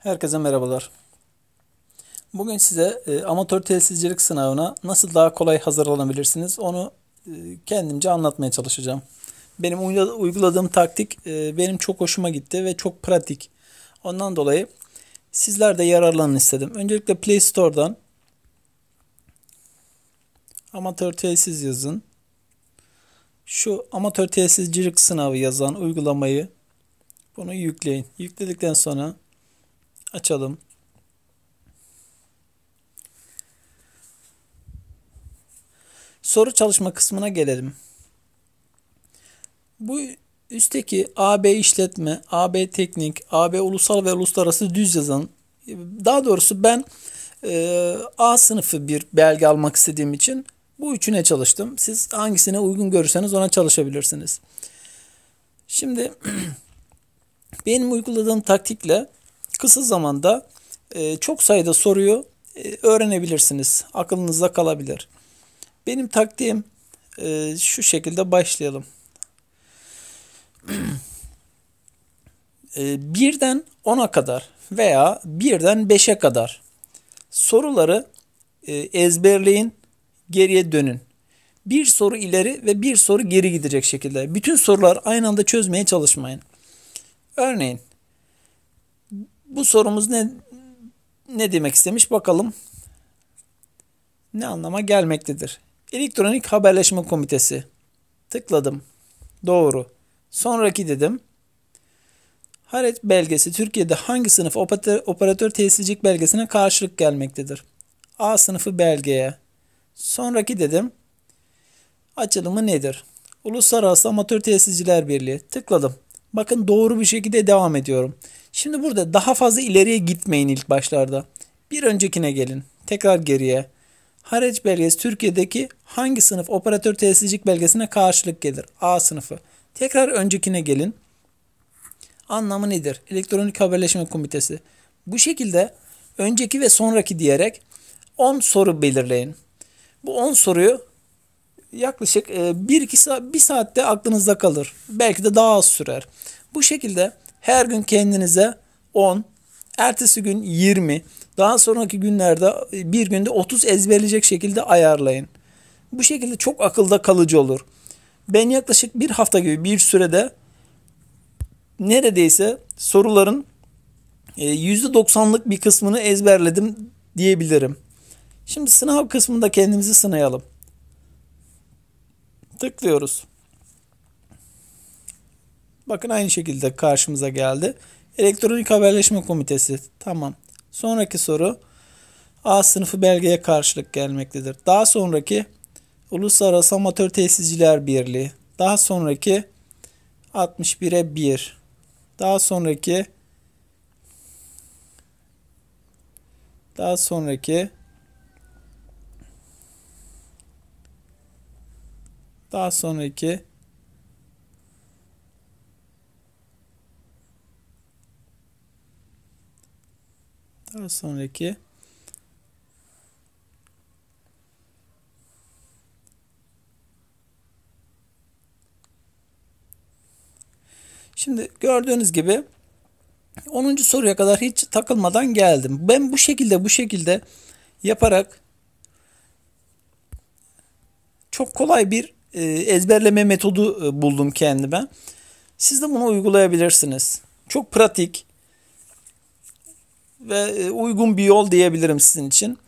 Herkese merhabalar. Bugün size e, amatör telsizcilik sınavına nasıl daha kolay hazırlanabilirsiniz onu e, kendimce anlatmaya çalışacağım. Benim uyguladığım taktik e, benim çok hoşuma gitti ve çok pratik. Ondan dolayı sizler de yararlanın istedim. Öncelikle Play Store'dan amatör telsiz yazın. Şu amatör telsizcilik sınavı yazan uygulamayı bunu yükleyin. Yükledikten sonra açalım. Soru çalışma kısmına gelelim. Bu üstteki AB işletme, AB teknik, AB ulusal ve uluslararası düz yazan daha doğrusu ben e, A sınıfı bir belge almak istediğim için bu üçüne çalıştım. Siz hangisine uygun görürseniz ona çalışabilirsiniz. Şimdi benim uyguladığım taktikle kısa zamanda e, çok sayıda soruyu e, öğrenebilirsiniz. Aklınızda kalabilir. Benim taktiğim e, şu şekilde başlayalım. birden 10'a kadar veya birden 5'e kadar soruları ezberleyin, geriye dönün. Bir soru ileri ve bir soru geri gidecek şekilde. Bütün sorular aynı anda çözmeye çalışmayın. Örneğin bu sorumuz ne ne demek istemiş bakalım. Ne anlama gelmektedir? Elektronik Haberleşme Komitesi. Tıkladım. Doğru. Sonraki dedim. Haret belgesi Türkiye'de hangi sınıf operatör, operatör tesiscilik belgesine karşılık gelmektedir? A sınıfı belgeye. Sonraki dedim. Açılımı nedir? Uluslararası Amatör Tesisciler Birliği. Tıkladım. Bakın doğru bir şekilde devam ediyorum. Şimdi burada daha fazla ileriye gitmeyin ilk başlarda. Bir öncekine gelin. Tekrar geriye. Haraç belgesi Türkiye'deki hangi sınıf operatör tesiscilik belgesine karşılık gelir? A sınıfı. Tekrar öncekine gelin. Anlamı nedir? Elektronik Haberleşme Komitesi. Bu şekilde önceki ve sonraki diyerek 10 soru belirleyin. Bu 10 soruyu yaklaşık 1-2 saat, 1 saatte aklınızda kalır. Belki de daha az sürer. Bu şekilde her gün kendinize 10, ertesi gün 20, daha sonraki günlerde e, bir günde 30 ezberleyecek şekilde ayarlayın. Bu şekilde çok akılda kalıcı olur. Ben yaklaşık bir hafta gibi bir sürede neredeyse soruların %90'lık e, bir kısmını ezberledim diyebilirim. Şimdi sınav kısmında kendimizi sınayalım. Tıklıyoruz. Bakın aynı şekilde karşımıza geldi. Elektronik Haberleşme Komitesi. Tamam. Sonraki soru A sınıfı belgeye karşılık gelmektedir. Daha sonraki Uluslararası Amatör Tesisciler Birliği. Daha sonraki 61'e 1. Daha sonraki daha sonraki Daha sonraki daha sonraki Şimdi gördüğünüz gibi 10. soruya kadar hiç takılmadan geldim. Ben bu şekilde bu şekilde yaparak çok kolay bir e, ezberleme metodu e, buldum kendime. Siz de bunu uygulayabilirsiniz. Çok pratik ve e, uygun bir yol diyebilirim sizin için.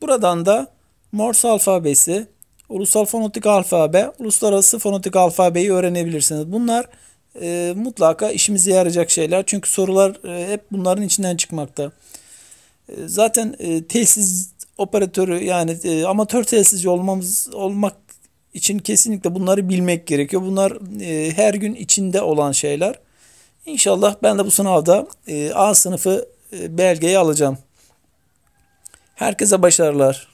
Buradan da Morse alfabesi, ulusal fonetik alfabe, uluslararası fonetik alfabeyi öğrenebilirsiniz. Bunlar e, mutlaka işimize yarayacak şeyler. Çünkü sorular e, hep bunların içinden çıkmakta. E, zaten e, tesis operatörü yani e, amatör tesisci olmamız olmak için kesinlikle bunları bilmek gerekiyor. Bunlar e, her gün içinde olan şeyler. İnşallah ben de bu sınavda e, A sınıfı e, belgeyi alacağım. Herkese başarılar.